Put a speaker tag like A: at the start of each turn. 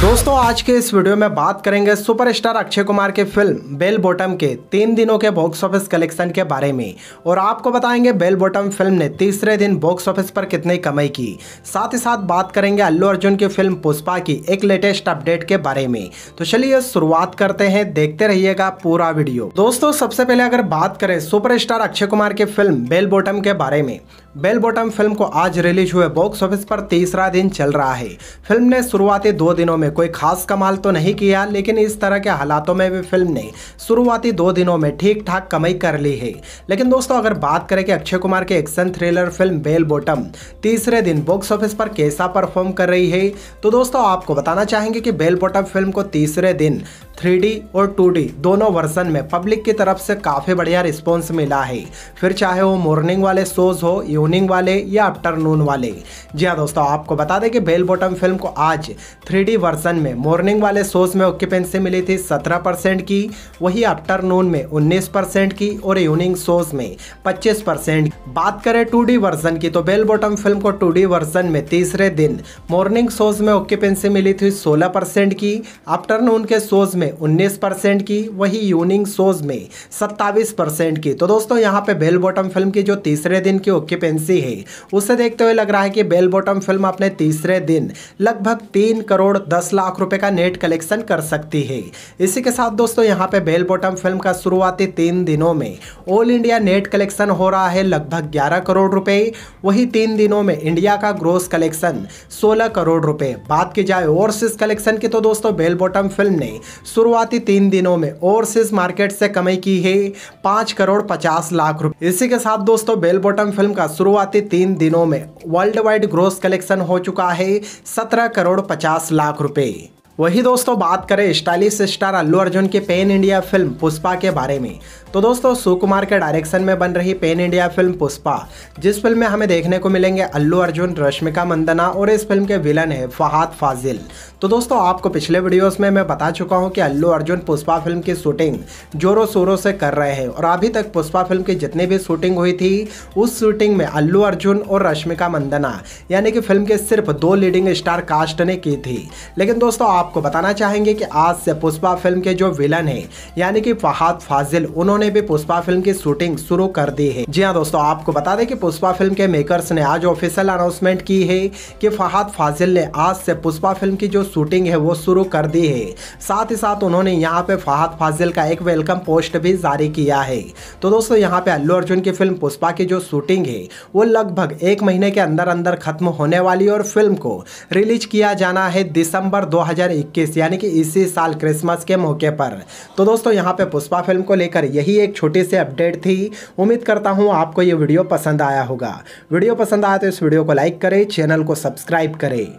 A: दोस्तों आज के इस वीडियो में बात करेंगे सुपरस्टार अक्षय कुमार की फिल्म बेल बॉटम के तीन दिनों के बॉक्स ऑफिस कलेक्शन के बारे में और आपको बताएंगे बेल बॉटम फिल्म ने तीसरे दिन बॉक्स ऑफिस पर कितनी कमाई की साथ ही साथ बात करेंगे अल्लू अर्जुन की फिल्म पुष्पा की एक लेटेस्ट अपडेट के बारे में तो चलिए शुरुआत करते हैं देखते रहिएगा पूरा वीडियो दोस्तों सबसे पहले अगर बात करें सुपर अक्षय कुमार की फिल्म बेल बॉटम के बारे में बेल बॉटम फिल्म को आज रिलीज हुए बॉक्स ऑफिस पर तीसरा दिन चल रहा है फिल्म ने शुरुआती दो दिनों में कोई खास कमाल तो नहीं किया लेकिन इस तरह के हालातों में भी फिल्म ने शुरुआती दो दिनों में ठीक ठाक कमाई कर ली है लेकिन दोस्तों अगर बात करें कि अक्षय कुमार की एक्शन थ्रिलर फिल्म बेल बॉटम तीसरे दिन बॉक्स ऑफिस पर कैसा परफॉर्म कर रही है तो दोस्तों आपको बताना चाहेंगे कि बेल बॉटम फिल्म को तीसरे दिन थ्री और टू दोनों वर्सन में पब्लिक की तरफ से काफ़ी बढ़िया रिस्पॉन्स मिला है फिर चाहे वो मॉर्निंग वाले शोज हो इवनिंग वाले या आफ्टरनून वाले जी हाँ दोस्तों आपको बता दें कि बेल बॉटम फिल्म को आज थ्री वर्सन में मॉर्निंग वाले शोज में ऑक्यूपेंसी मिली थी सत्रह परसेंट की वही आफ्टरनून में उन्नीस परसेंट की और इवनिंग शोज में पच्चीस परसेंट बात करें टू वर्सन की तो बेल बॉटम फिल्म को टू वर्सन में तीसरे दिन मॉर्निंग शोज में ऑक्यूपेंसी मिली थी सोलह परसेंट की आफ्टरनून के शोज में में 19 परसेंट की वही यूनिंग शोज में 27 परसेंट की तो दोस्तों यहाँ पे बेल बॉटम फिल्म की जो तीसरे दिन की ऑक्यूपेंसी है उसे देखते हुए लग रहा है कि बेल बॉटम फिल्म अपने तीसरे दिन लगभग तीन करोड़ दस लाख रुपए का नेट कलेक्शन कर सकती है इसी के साथ दोस्तों यहाँ पे बेल बॉटम फिल्म का शुरुआती तीन दिनों में ऑल इंडिया नेट कलेक्शन हो रहा है लगभग ग्यारह करोड़ रुपए वही तीन दिनों में इंडिया का ग्रोस कलेक्शन सोलह करोड़ रुपए बात की जाए ओवरसीज कलेक्शन की तो दोस्तों बेल बॉटम फिल्म ने शुरुआती तीन दिनों में ओवरसीज मार्केट से कमाई की है पाँच करोड़ पचास लाख रुपए इसी के साथ दोस्तों बेल बॉटम फिल्म का शुरुआती तीन दिनों में वर्ल्ड वाइड ग्रोस कलेक्शन हो चुका है सत्रह करोड़ पचास लाख रुपये वही दोस्तों बात करें स्टाइलिश स्टार अल्लू अर्जुन की पेन इंडिया फिल्म पुष्पा के बारे में तो दोस्तों सुकुमार के डायरेक्शन में बन रही पेन इंडिया फिल्म पुष्पा जिस फिल्म में हमें देखने को मिलेंगे अल्लू अर्जुन रश्मिका मंदना और इस फिल्म के विलन है फहाद फाजिल तो दोस्तों आपको पिछले वीडियोस में मैं बता चुका हूं कि अल्लू अर्जुन पुष्पा फिल्म की शूटिंग जोरों शोरों से कर रहे हैं और अभी तक पुष्पा फिल्म की जितनी भी शूटिंग हुई थी उस शूटिंग में अल्लू अर्जुन और रश्मिका मंदना यानी कि फिल्म के सिर्फ दो लीडिंग स्टार कास्ट ने की थी लेकिन दोस्तों आप आपको बताना चाहेंगे कि आज से पुष्पा फिल्म के जो विलन है यानी कि फहाद फाजिल उन्होंने भी पुष्पा फिल्म की शूटिंग शुरू कर दी है जी हाँ दोस्तों आपको बता दें कि पुष्पा फिल्म के मेकर्स ने आज ऑफिशियल अनाउंसमेंट की है कि फहाद फाजिल ने आज से पुष्पा फिल्म की जो शूटिंग है वो शुरू कर दी है साथ ही साथ उन्होंने यहाँ पे फहाद फाजिल का एक वेलकम पोस्ट भी जारी किया है तो दोस्तों यहाँ पे अल्लू अर्जुन की फिल्म पुष्पा की जो शूटिंग है वो लगभग एक महीने के अंदर अंदर खत्म होने वाली और फिल्म को रिलीज किया जाना है दिसंबर 2021 यानी कि इसी साल क्रिसमस के मौके पर तो दोस्तों यहाँ पे पुष्पा फिल्म को लेकर यही एक छोटी सी अपडेट थी उम्मीद करता हूँ आपको ये वीडियो पसंद आया होगा वीडियो पसंद आया तो इस वीडियो को लाइक करें चैनल को सब्सक्राइब करें